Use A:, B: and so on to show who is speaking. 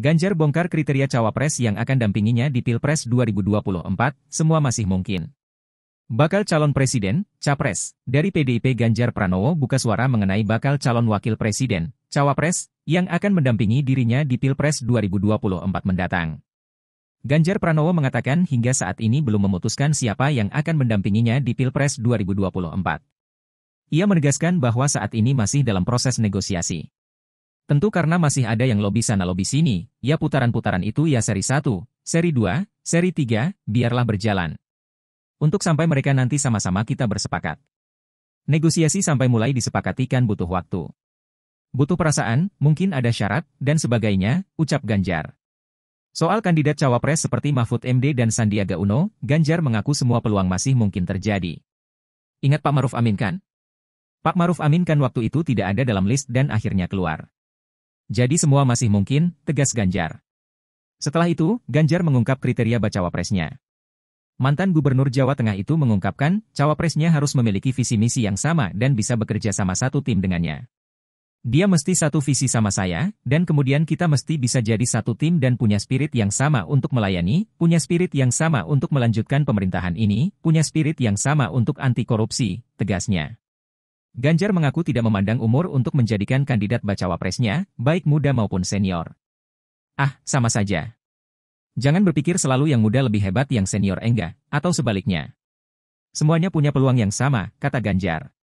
A: Ganjar bongkar kriteria cawapres yang akan dampinginya di Pilpres 2024, semua masih mungkin. Bakal calon presiden, capres, dari PDIP Ganjar Pranowo buka suara mengenai bakal calon wakil presiden, cawapres, yang akan mendampingi dirinya di Pilpres 2024 mendatang. Ganjar Pranowo mengatakan hingga saat ini belum memutuskan siapa yang akan mendampinginya di Pilpres 2024. Ia menegaskan bahwa saat ini masih dalam proses negosiasi. Tentu karena masih ada yang lobby sana lobby sini, ya putaran-putaran itu ya seri 1, seri 2, seri 3, biarlah berjalan. Untuk sampai mereka nanti sama-sama kita bersepakat. Negosiasi sampai mulai disepakatikan butuh waktu. Butuh perasaan, mungkin ada syarat, dan sebagainya, ucap Ganjar. Soal kandidat cawapres seperti Mahfud MD dan Sandiaga Uno, Ganjar mengaku semua peluang masih mungkin terjadi. Ingat Pak Maruf Amin kan? Pak Maruf Amin kan waktu itu tidak ada dalam list dan akhirnya keluar. Jadi semua masih mungkin, tegas Ganjar. Setelah itu, Ganjar mengungkap kriteria bacawa presnya. Mantan Gubernur Jawa Tengah itu mengungkapkan, cawapresnya harus memiliki visi misi yang sama dan bisa bekerja sama satu tim dengannya. Dia mesti satu visi sama saya, dan kemudian kita mesti bisa jadi satu tim dan punya spirit yang sama untuk melayani, punya spirit yang sama untuk melanjutkan pemerintahan ini, punya spirit yang sama untuk anti korupsi, tegasnya. Ganjar mengaku tidak memandang umur untuk menjadikan kandidat bacawa presnya, baik muda maupun senior. Ah, sama saja. Jangan berpikir selalu yang muda lebih hebat yang senior enggak, atau sebaliknya. Semuanya punya peluang yang sama, kata Ganjar.